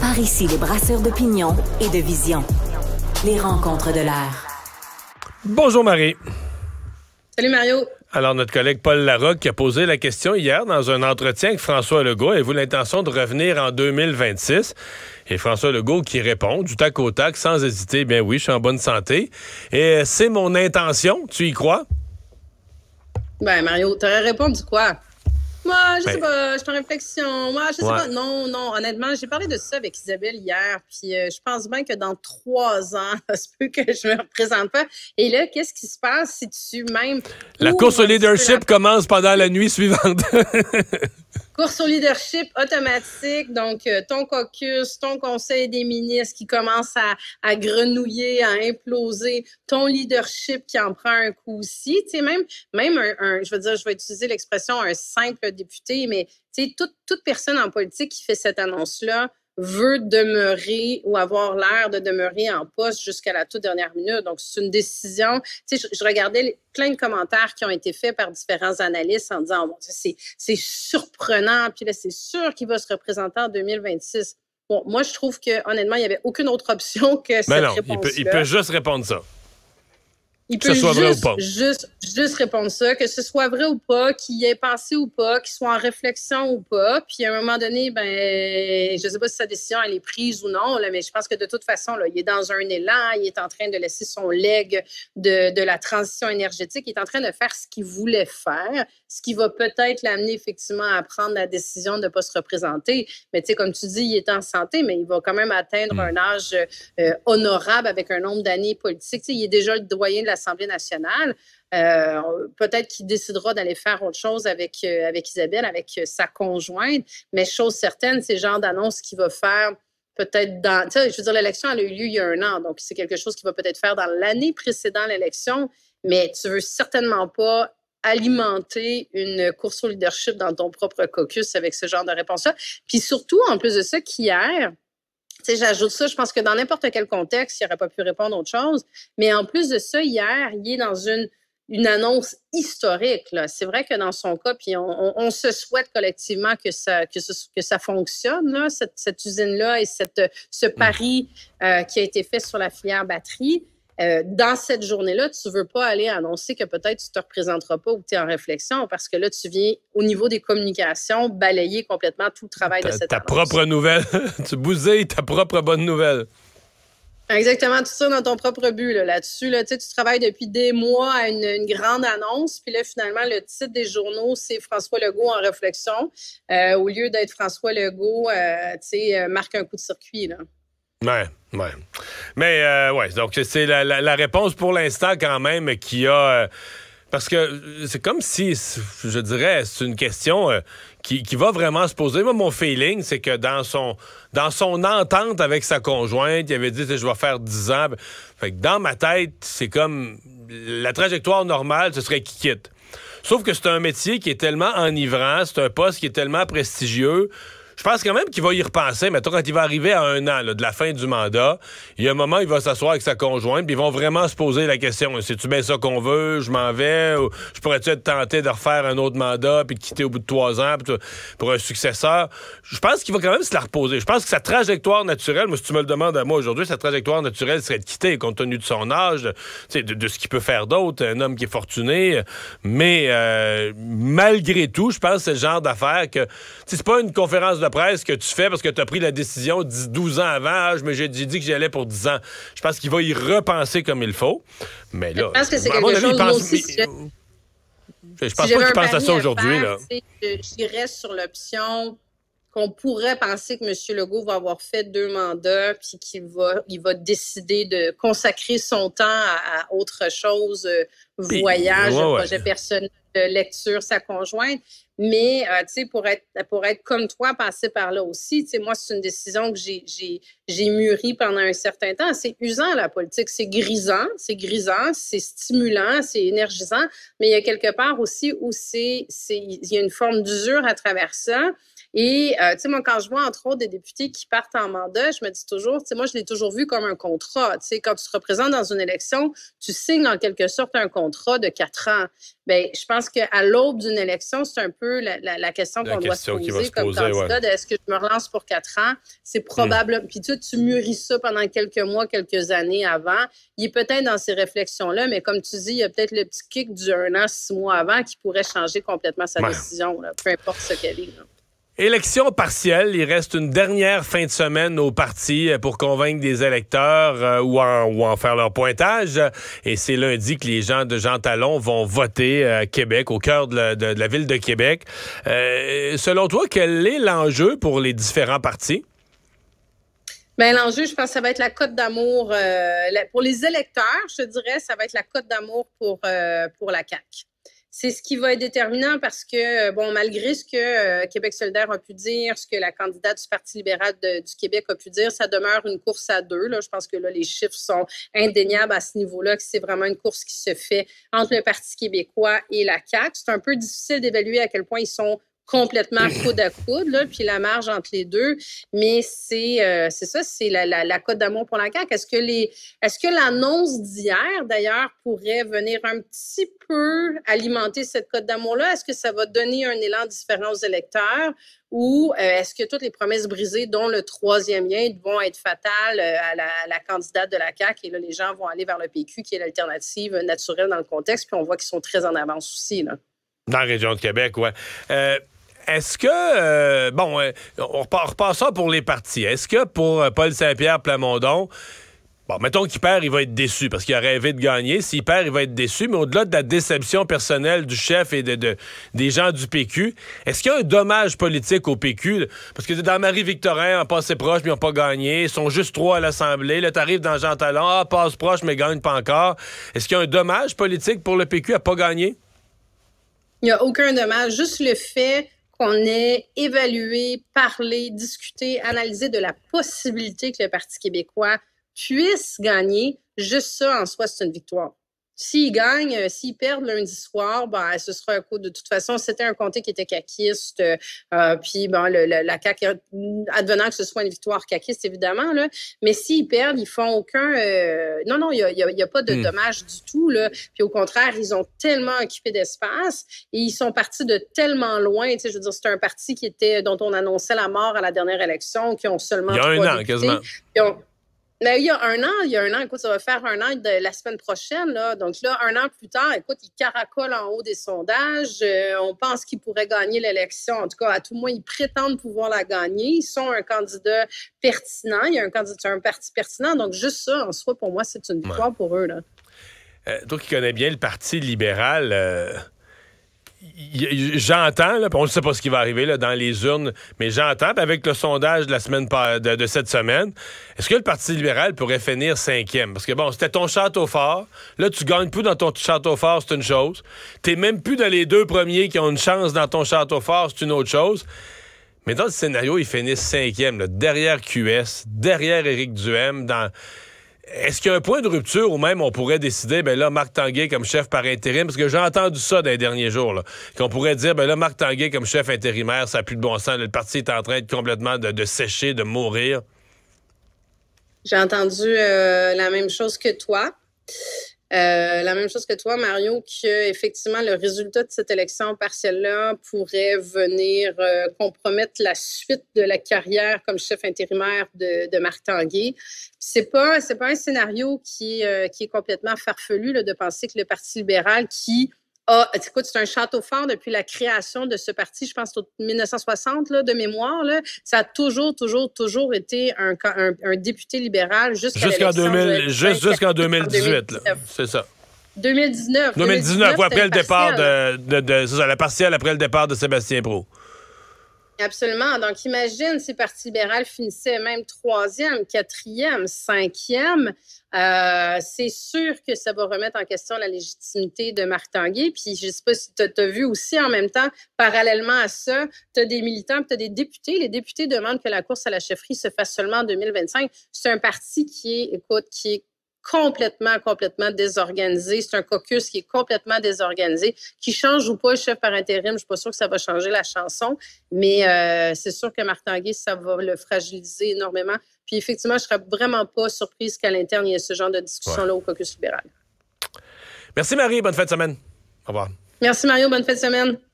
Par ici, les brasseurs d'opinion et de vision. Les rencontres de l'air. Bonjour Marie. Salut Mario. Alors, notre collègue Paul Larocque qui a posé la question hier dans un entretien avec François Legault. Avez-vous l'intention de revenir en 2026? Et François Legault qui répond du tac au tac sans hésiter. Bien oui, je suis en bonne santé. Et euh, c'est mon intention. Tu y crois? Ben, Mario, t'aurais répondu quoi? Moi, je sais ben, pas, je suis en réflexion. Moi, je sais pas. Non, non, honnêtement, j'ai parlé de ça avec Isabelle hier, puis euh, je pense bien que dans trois ans, ça se que je me représente pas. Et là, qu'est-ce qui se passe si tu même. La course au leadership commence pendant la nuit suivante. course au leadership automatique, donc euh, ton caucus, ton conseil des ministres qui commence à, grenouiller, à imploser, ton leadership qui en prend un coup aussi. Tu sais, même, même un, je veux dire, je vais utiliser l'expression un simple député, mais tu sais, toute, toute personne en politique qui fait cette annonce-là, veut demeurer ou avoir l'air de demeurer en poste jusqu'à la toute dernière minute. Donc, c'est une décision. Tu sais, je, regardais plein de commentaires qui ont été faits par différents analystes en disant, oh c'est, c'est surprenant, puis là, c'est sûr qu'il va se représenter en 2026. Bon, moi, je trouve que honnêtement, il n'y avait aucune autre option que ben cette non, réponse-là. il peut juste répondre ça que ce soit vrai ou pas. Juste, juste répondre ça, que ce soit vrai ou pas, qu'il y ait pensé ou pas, qu'il soit en réflexion ou pas. Puis à un moment donné, ben, je ne sais pas si sa décision elle est prise ou non, là, mais je pense que de toute façon, là, il est dans un élan, il est en train de laisser son leg de, de la transition énergétique, il est en train de faire ce qu'il voulait faire, ce qui va peut-être l'amener effectivement à prendre la décision de ne pas se représenter. Mais tu sais, comme tu dis, il est en santé, mais il va quand même atteindre hmm. un âge euh, honorable avec un nombre d'années politiques. il est déjà le doyen de la l'Assemblée nationale. Euh, peut-être qu'il décidera d'aller faire autre chose avec, euh, avec Isabelle, avec euh, sa conjointe, mais chose certaine, c'est le genre d'annonce qu'il va faire peut-être dans... Je veux dire, l'élection, elle a eu lieu il y a un an, donc c'est quelque chose qu'il va peut-être faire dans l'année précédant l'élection, mais tu veux certainement pas alimenter une course au leadership dans ton propre caucus avec ce genre de réponse-là. Puis surtout, en plus de ça, qu'hier, j'ajoute ça, je pense que dans n'importe quel contexte, il n'aurait pas pu répondre autre chose. Mais en plus de ça, hier, il est dans une, une annonce historique. C'est vrai que dans son cas, puis on, se souhaite collectivement que ça, que, que ça fonctionne, là, cette, usine-là et cette, ce pari euh, qui a été fait sur la filière batterie. Euh, dans cette journée-là, tu ne veux pas aller annoncer que peut-être tu ne te représenteras pas ou que tu es en réflexion parce que là, tu viens, au niveau des communications, balayer complètement tout le travail de cette Ta propre nouvelle. tu bousilles ta propre bonne nouvelle. Exactement, tout ça dans ton propre but. Là-dessus, là, tu travailles depuis des mois à une, grande annonce, puis là, finalement, le titre des journaux, c'est François Legault en réflexion. Euh, au lieu d'être François Legault, euh, tu sais, marque un coup de circuit. Là. Ouais. Ouais. Mais euh, ouais, donc c'est la, réponse pour l'instant quand même qui a euh, parce que c'est comme si je dirais c'est une question euh, qui, va vraiment se poser. Moi, mon feeling, c'est que dans son dans son entente avec sa conjointe, il avait dit je vais faire 10 ans. Fait que dans ma tête, c'est comme la trajectoire normale, ce serait qu'il quitte. Sauf que c'est un métier qui est tellement enivrant, c'est un poste qui est tellement prestigieux je pense quand même qu'il va y repenser. toi, quand il va arriver à un an de la fin du mandat, il y a un moment, il va s'asseoir avec sa conjointe, puis ils vont vraiment se poser la question c'est-tu bien ça qu'on veut Je m'en vais ou, Je pourrais-tu être tenté de refaire un autre mandat, puis de quitter au bout de trois ans pour un successeur Je pense qu'il va quand même se la reposer. Je pense que sa trajectoire naturelle, moi, si tu me le demandes à moi aujourd'hui, sa trajectoire naturelle serait de quitter compte tenu de son âge, de, ce qu'il peut faire d'autre, un homme qui est fortuné. Mais euh, malgré tout, je pense que c'est le genre d'affaire que. C'est pas une conférence de ce que tu fais parce que tu as pris la décision 12 ans avant. Ah, mais j'ai dit que j'allais pour 10 ans. Je pense qu'il va y repenser comme il faut. Mais là, je pense que c'est quelque avis, chose. Aussi, je... pense pas qu'il pense à ça aujourd'hui. reste sur l'option qu'on pourrait penser que M. Legault va avoir fait deux mandats, puis qu'il va, il va décider de consacrer son temps à, autre chose, euh, voyage, projet personnel, de lecture, sa conjointe. Mais, euh, tu sais, pour être, pour être comme toi, passer par là aussi, tu sais, moi, c'est une décision que j'ai mûrie pendant un certain temps. C'est usant, la politique. C'est grisant, c'est grisant, c'est stimulant, c'est énergisant. Mais il y a quelque part aussi où c'est, il y a une forme d'usure à travers ça. Et, euh, tu sais, moi, quand je vois, entre autres, des députés qui partent en mandat, je me dis toujours, tu sais, moi, je l'ai toujours vu comme un contrat. Tu sais, quand tu te représentes dans une élection, tu signes en quelque sorte un contrat de quatre ans. Bien, je pense pense qu'à l'aube d'une élection, c'est un peu la, question qu'on doit se poser, comme candidat est-ce que je me relance pour quatre ans? C'est probable. Mm. Puis tu, tu mûris ça pendant quelques mois, quelques années avant. Il est peut-être dans ces réflexions-là, mais comme tu dis, il y a peut-être le petit kick du un an, six mois avant qui pourrait changer complètement sa décision, peu importe ce qu'elle est. Élection partielle, il reste une dernière fin de semaine au partis euh, pour convaincre des électeurs euh, ou, en, faire leur pointage. Et c'est lundi que les gens de Jean Talon vont voter euh, à Québec, au cœur de la, ville de Québec. selon toi, quel est l'enjeu pour les différents partis? Ben, l'enjeu, je pense que ça va être la cote d'amour pour les électeurs, je dirais, ça va être la cote d'amour pour, pour la CAQ c'est ce qui va être déterminant parce que, euh, bon, malgré ce que euh, Québec solidaire a pu dire, ce que la candidate du Parti libéral du Québec a pu dire, ça demeure une course à deux. Là. Je pense que là, les chiffres sont indéniables à ce niveau-là, que c'est vraiment une course qui se fait entre le Parti québécois et la CAC. C'est un peu difficile d'évaluer à quel point ils sont complètement coude à coude, puis la marge entre les deux. Mais c'est euh, c'est ça, c'est la, la, la cote d'amour pour la CAQ. Est-ce que les est-ce que l'annonce d'hier, d'ailleurs, pourrait venir un petit peu alimenter cette cote d'amour-là? Est-ce que ça va donner un élan différent aux électeurs? Ou euh, est-ce que toutes les promesses brisées, dont le troisième lien, vont être fatales euh, à la, candidate de la CAQ? Et là, les gens vont aller vers le PQ, qui est l'alternative naturelle dans le contexte. Puis on voit qu'ils sont très en avance aussi. Là. Dans la région de Québec, oui. Euh... Est-ce que, euh, bon, euh, on repart, ça pour les partis. Est-ce que pour euh, Paul Saint-Pierre Plamondon, bon, mettons qu'il perd, il va être déçu parce qu'il a rêvé de gagner. S'il perd, il va être déçu. Mais au-delà de la déception personnelle du chef et des gens du PQ, est-ce qu'il y a un dommage politique au PQ? Parce que dans Marie-Victorin, on passe proche, mais ils n'ont pas gagné. Ils sont juste trois à l'Assemblée. Le tarif dans Jean Talon, ah, passe proche, mais gagne pas encore. Est-ce qu'il y a un dommage politique pour le PQ à pas gagner? Il n'y a aucun dommage. Juste le fait on ait évalué, parlé, discuté, analysé de la possibilité que le Parti québécois puisse gagner, juste ça en soi, c'est une victoire. S'ils gagnent, euh, s'ils perdent lundi soir, ben, ce sera un coup. De toute façon, c'était un comté qui était caquiste. Euh, puis, ben le, la CAQ, euh, advenant que ce soit une victoire caquiste, évidemment, là, mais s'ils perdent, ils font aucun. non, non, il n'y a, pas de hmm. dommage du tout. Là. Puis, au contraire, ils ont tellement occupé d'espace et ils sont partis de tellement loin. je veux dire, c'est un parti qui était, dont on annonçait la mort à la dernière élection, qui ont seulement. Il y a un an, quasiment. Ben, il y a un an, il y a un an, écoute, ça va faire un an de la semaine prochaine. Là. Donc là, un an plus tard, écoute, il caracole en haut des sondages. Euh, on pense qu'ils pourraient gagner l'élection. En tout cas, à tout moins, ils prétendent pouvoir la gagner. Ils sont un candidat pertinent. Il y a un candidat, un parti pertinent. Donc juste ça, en soi, pour moi, c'est une victoire pour eux. Là. Euh, donc, il connaît bien le Parti libéral. Euh, j'entends, on ne sait pas ce qui va arriver dans les urnes, mais j'entends avec le sondage de la semaine de, cette semaine, est-ce que le Parti libéral pourrait finir cinquième? Parce que bon, c'était ton château fort. Là, tu gagnes plus dans ton château fort, c'est une chose. T'es même plus dans les deux premiers qui ont une chance dans ton château fort, c'est une autre chose. Mais dans le scénario, ils finissent cinquième, derrière QS, derrière Éric Duhem, dans est-ce qu'il y a un point de rupture où même on pourrait décider, ben là, Marc Tanguay comme chef par intérim, parce que j'ai entendu ça dans les derniers jours, qu'on pourrait dire, ben là, Marc Tanguay comme chef intérimaire, ça n'a plus de bon sens, le parti est en train de complètement de, sécher, de mourir. J'ai entendu euh, la même chose que toi. Euh, la même chose que toi, Mario, que effectivement le résultat de cette élection partielle-là pourrait venir euh, compromettre la suite de la carrière comme chef intérimaire de, de Marc Tanguay. C'est pas c'est pas un scénario qui euh, qui est complètement farfelu de penser que le Parti libéral qui ah, écoute, c'est un château fort depuis la création de ce parti, je pense, en 1960, là, de mémoire. Ça a toujours, toujours, toujours été un, député libéral jusqu'à jusqu'en 2000, jusqu'en 2018. C'est ça. 2019. 2019, après le départ de, de, ça, la partielle après le départ de Sébastien Pro. Absolument. Donc, imagine si le Parti libéral finissait même troisième, quatrième, cinquième. Euh, c'est sûr que ça va remettre en question la légitimité de Marc Tanguay. Puis, je ne sais pas si tu as, vu aussi en même temps, parallèlement à ça, tu as des militants, tu as des députés. Les députés demandent que la course à la chefferie se fasse seulement en 2025. C'est un parti qui est, écoute, qui est complètement, complètement désorganisé. C'est un caucus qui est complètement désorganisé, qui change ou pas le chef par intérim. Je ne suis pas sûre que ça va changer la chanson, mais euh, c'est sûr que Martin Guy, ça va le fragiliser énormément. Puis effectivement, je ne serais vraiment pas surprise qu'à l'interne, il y ait ce genre de discussion-là au caucus libéral. Merci Marie, bonne fin de semaine. Au revoir. Merci Mario, bonne fin de semaine.